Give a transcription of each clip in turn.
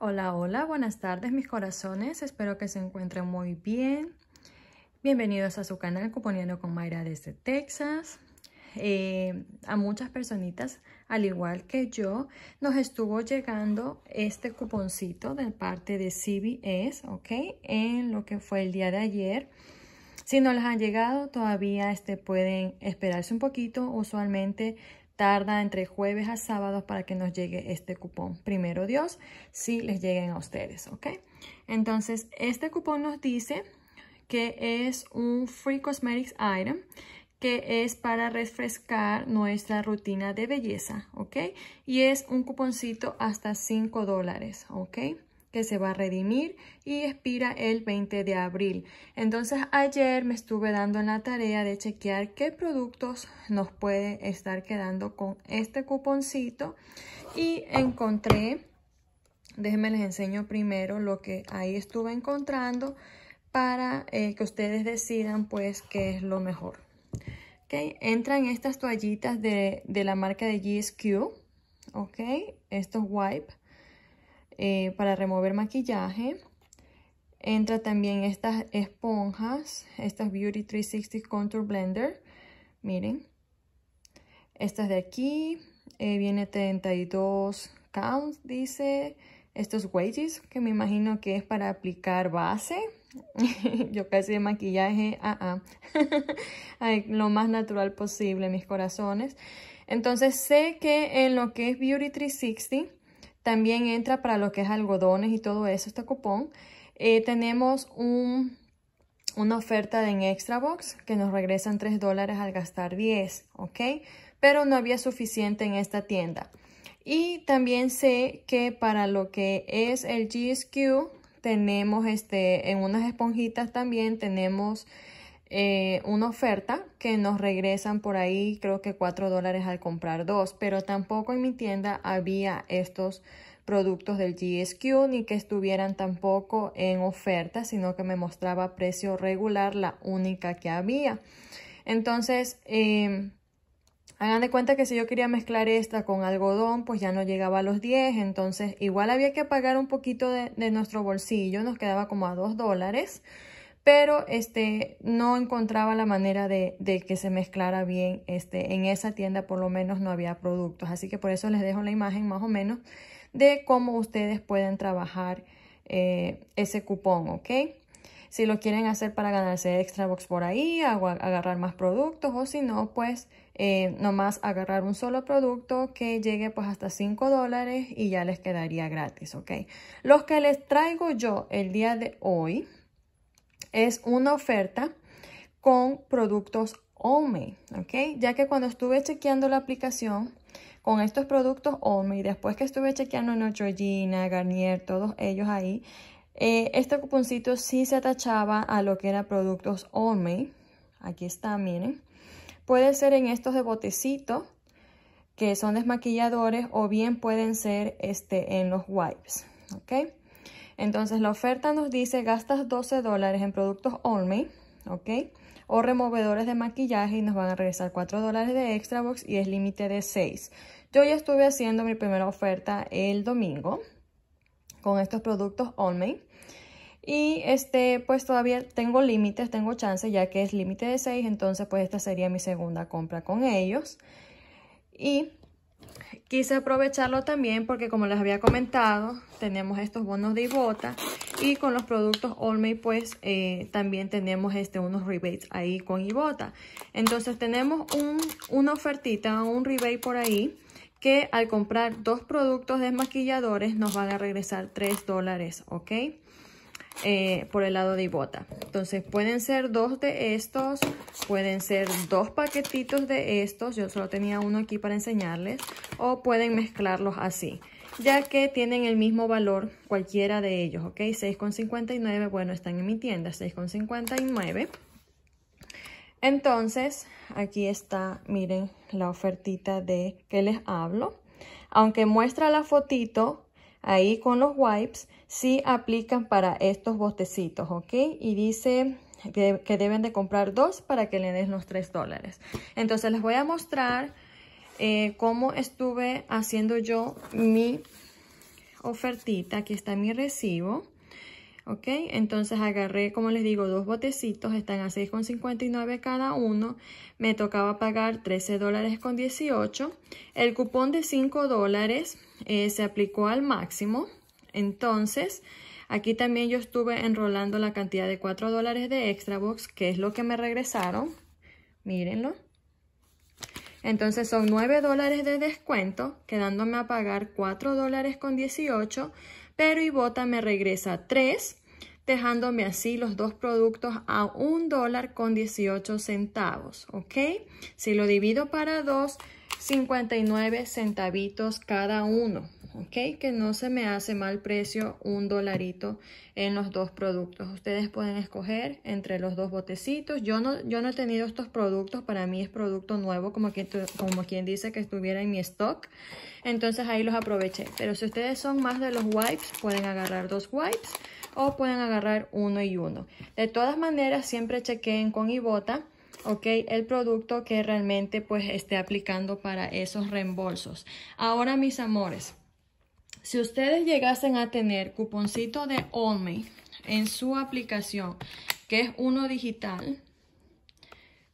Hola, hola, buenas tardes mis corazones, espero que se encuentren muy bien. Bienvenidos a su canal cuponiendo con Mayra desde Texas. Eh, a muchas personitas, al igual que yo, nos estuvo llegando este cuponcito de parte de CBS, ¿ok? En lo que fue el día de ayer. Si no les han llegado, todavía este, pueden esperarse un poquito. Usualmente Tarda entre jueves a sábado para que nos llegue este cupón. Primero Dios, si les lleguen a ustedes, ¿ok? Entonces, este cupón nos dice que es un Free Cosmetics Item que es para refrescar nuestra rutina de belleza, ¿ok? Y es un cuponcito hasta 5 dólares, ¿ok? que se va a redimir y expira el 20 de abril. Entonces ayer me estuve dando la tarea de chequear qué productos nos puede estar quedando con este cuponcito y encontré, déjenme les enseño primero lo que ahí estuve encontrando para eh, que ustedes decidan pues qué es lo mejor. ¿Okay? Entran estas toallitas de, la marca de GSQ, ¿ok? Estos wipes eh, para remover maquillaje. Entra también estas esponjas, estas Beauty 360 Contour Blender. Miren, estas de aquí, eh, viene 32 counts, dice. Estos wedges, que me imagino que es para aplicar base. Yo casi de maquillaje, ah, ah. lo más natural posible, mis corazones. Entonces sé que en lo que es Beauty 360 también entra para lo que es algodones y todo eso, este cupón. Eh, tenemos un, una oferta en Extra Box que nos regresan 3 dólares al gastar 10, ¿ok? Pero no había suficiente en esta tienda. Y también sé que para lo que es el GSQ, tenemos este, en unas esponjitas también tenemos eh, una oferta que nos regresan por ahí creo que 4 dólares al comprar dos, pero tampoco en mi tienda había estos productos del GSQ ni que estuvieran tampoco en oferta, sino que me mostraba precio regular la única que había. Entonces, em, hagan de cuenta que si yo quería mezclar esta con algodón, pues ya no llegaba a los 10, entonces igual había que pagar un poquito de, de nuestro bolsillo, nos quedaba como a 2 dólares pero este, no encontraba la manera de, que se mezclara bien. Este, en esa tienda por lo menos no había productos, así que por eso les dejo la imagen más o menos de cómo ustedes pueden trabajar eh, ese cupón, ¿ok? Si lo quieren hacer para ganarse extra box por ahí, agarrar más productos o si no, pues eh, nomás agarrar un solo producto que llegue pues hasta 5 dólares y ya les quedaría gratis, ¿ok? Los que les traigo yo el día de hoy es una oferta con productos OME, ¿ok? Ya que cuando estuve chequeando la aplicación con estos productos OME y después que estuve chequeando Neutrogena, Garnier, todos ellos ahí, eh, este cuponcito sí se atachaba a lo que era productos OME. Aquí está, miren. Puede ser en estos de botecito, que son desmaquilladores, o bien pueden ser este, en los wipes, ¿ok? Entonces la oferta nos dice gastas 12 dólares en productos Olme, ¿ok? O removedores de maquillaje y nos van a regresar 4 dólares de extra box y es límite de 6. Yo ya estuve haciendo mi primera oferta el domingo con estos productos Olme. Y este, pues todavía tengo límites, tengo chance, ya que es límite de 6, entonces pues esta sería mi segunda compra con ellos. Y Quise aprovecharlo también porque como les había comentado, tenemos estos bonos de Ibota y con los productos Olmey pues eh, también tenemos este, unos rebates ahí con Ibota. Entonces tenemos un, una ofertita, un rebate por ahí que al comprar dos productos desmaquilladores nos van a regresar 3 dólares, ¿ok? Eh, por el lado de Ibota. Entonces pueden ser dos de estos, pueden ser dos paquetitos de estos, yo solo tenía uno aquí para enseñarles, o pueden mezclarlos así, ya que tienen el mismo valor cualquiera de ellos, ¿ok? 6,59, bueno, están en mi tienda, 6,59. Entonces, aquí está, miren, la ofertita de que les hablo. Aunque muestra la fotito, ahí con los wipes, sí aplican para estos botecitos, ¿ok? Y dice que, deben de comprar dos para que le den los tres dólares. Entonces les voy a mostrar eh, cómo estuve haciendo yo mi ofertita. Aquí está mi recibo. ¿ok? Entonces agarré, como les digo, dos botecitos, están a 6,59 cada uno, me tocaba pagar 13 dólares con 18, el cupón de 5 dólares eh, se aplicó al máximo, entonces aquí también yo estuve enrolando la cantidad de 4 dólares de extra box, que es lo que me regresaron, mírenlo. Entonces son 9 dólares de descuento, quedándome a pagar 4 dólares con 18 pero bota me regresa 3, dejándome así los dos productos a un dólar con 18 centavos, ¿ok? Si lo divido para 2, 59 centavitos cada uno. ¿ok? Que no se me hace mal precio un dolarito en los dos productos. Ustedes pueden escoger entre los dos botecitos. Yo no, yo no he tenido estos productos, para mí es producto nuevo, como, como quien dice que estuviera en mi stock. Entonces ahí los aproveché. Pero si ustedes son más de los wipes, pueden agarrar dos wipes o pueden agarrar uno y uno. De todas maneras, siempre chequeen con Ibota ok, el producto que realmente pues esté aplicando para esos reembolsos. Ahora mis amores, si ustedes llegasen a tener cuponcito de Olme en su aplicación, que es uno digital,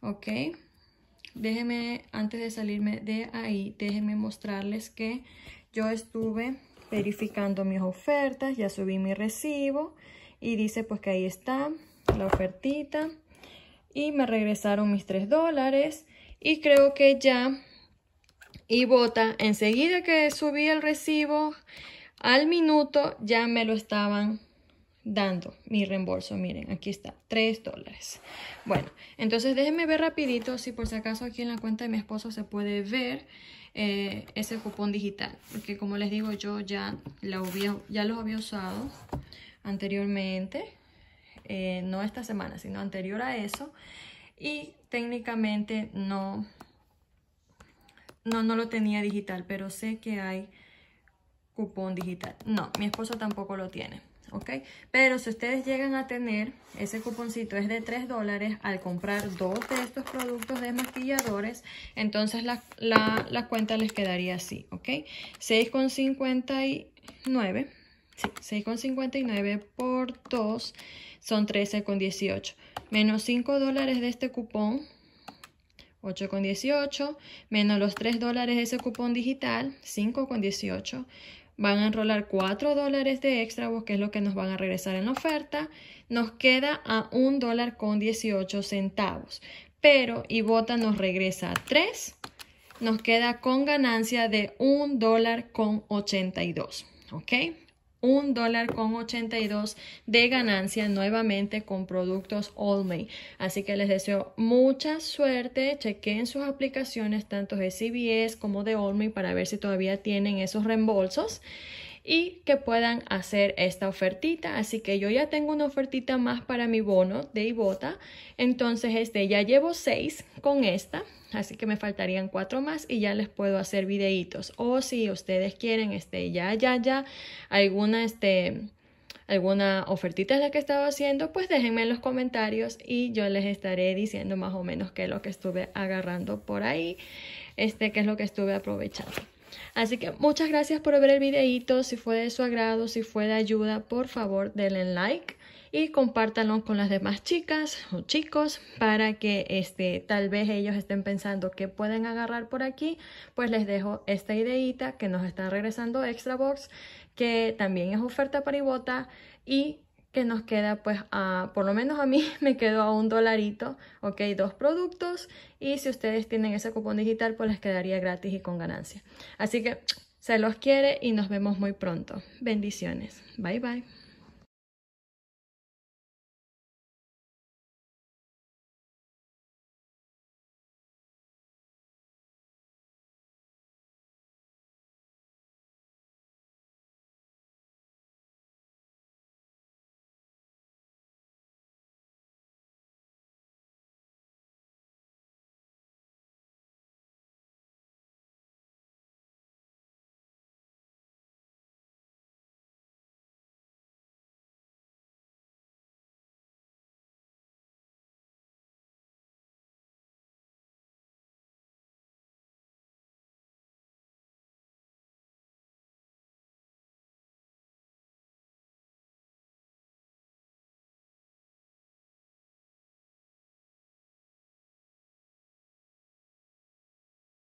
¿ok? Déjenme, antes de salirme de ahí, déjenme mostrarles que yo estuve verificando mis ofertas, ya subí mi recibo y dice pues que ahí está la ofertita y me regresaron mis 3 dólares y creo que ya y bota. Enseguida que subí el recibo, al minuto ya me lo estaban dando mi reembolso. Miren, aquí está, 3 dólares. Bueno, entonces déjenme ver rapidito si por si acaso aquí en la cuenta de mi esposo se puede ver eh, ese cupón digital. Porque como les digo, yo ya, la había, ya los había usado anteriormente. Eh, no esta semana, sino anterior a eso. Y técnicamente no, no, no lo tenía digital, pero sé que hay cupón digital. No, mi esposo tampoco lo tiene, ¿ok? Pero si ustedes llegan a tener, ese cuponcito es de 3 dólares, al comprar dos de estos productos de maquilladores, entonces la, la cuenta les quedaría así, ¿ok? 6,59, sí, 6,59 por 2 son 13,18. Menos 5 dólares de este cupón 8,18 menos los 3 dólares de ese cupón digital, 5,18. Van a enrolar 4 dólares de extra, que es lo que nos van a regresar en la oferta. Nos queda a 1 dólar con 18 centavos. Pero bota nos regresa a 3. Nos queda con ganancia de 1 dólar con 82. ¿Ok? un dólar con 82 de ganancia nuevamente con productos May. Así que les deseo mucha suerte. Chequen sus aplicaciones tanto de CBS como de May para ver si todavía tienen esos reembolsos y que puedan hacer esta ofertita. Así que yo ya tengo una ofertita más para mi bono de Ibota. Entonces, este ya llevo seis con esta. Así que me faltarían cuatro más y ya les puedo hacer videitos. O si ustedes quieren, este, ya, ya, ya, alguna, este, alguna ofertita es la que estaba haciendo, pues déjenme en los comentarios y yo les estaré diciendo más o menos qué es lo que estuve agarrando por ahí, este, qué es lo que estuve aprovechando. Así que muchas gracias por ver el videito. Si fue de su agrado, si fue de ayuda, por favor denle like y compártanlo con las demás chicas o chicos para que este, tal vez ellos estén pensando que pueden agarrar por aquí, pues les dejo esta ideita que nos está regresando Extra Box, que también es oferta para Ibota y que nos queda pues a, por lo menos a mí me quedó a un dolarito, ok, dos productos y si ustedes tienen ese cupón digital pues les quedaría gratis y con ganancia. Así que se los quiere y nos vemos muy pronto. Bendiciones. Bye bye.